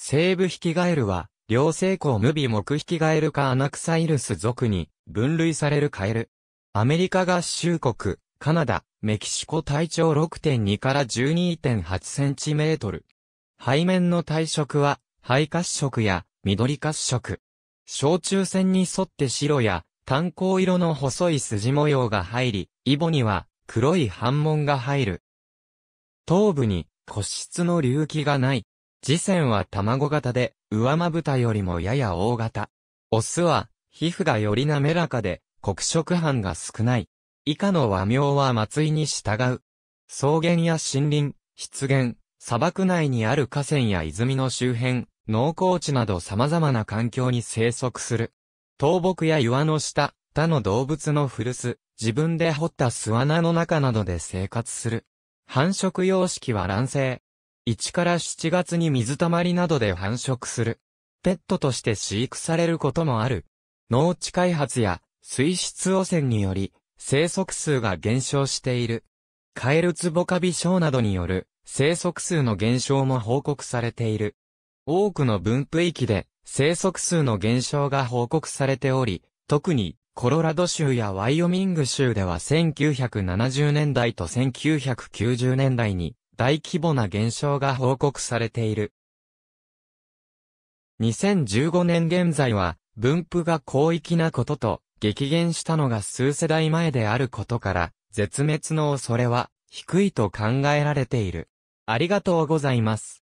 西部ヒキガエルは、両成功無尾目ヒキガエルかアナクサイルス属に分類されるカエル。アメリカ合衆国、カナダ、メキシコ体長6.2から12.8センチメートル。背面の体色は、灰褐色や緑褐色。小中線に沿って白や炭鉱色の細い筋模様が入り、イボには黒い斑紋が入る。頭部に骨質の隆起がない次戦は卵型で、上まぶたよりもやや大型。オスは、皮膚がより滑らかで、黒色斑が少ない。以下の和名は松井に従う。草原や森林、湿原、砂漠内にある河川や泉の周辺、農耕地など様々な環境に生息する。倒木や岩の下、他の動物の古巣、自分で掘った巣穴の中などで生活する。繁殖様式は卵生、1から7月に水たまりなどで繁殖する。ペットとして飼育されることもある。農地開発や水質汚染により生息数が減少している。カエルツボカビ症などによる生息数の減少も報告されている。多くの分布域で生息数の減少が報告されており、特にコロラド州やワイオミング州では1970年代と1990年代に大規模な減少が報告されている。2015年現在は、分布が広域なことと、激減したのが数世代前であることから、絶滅の恐れは低いと考えられている。ありがとうございます。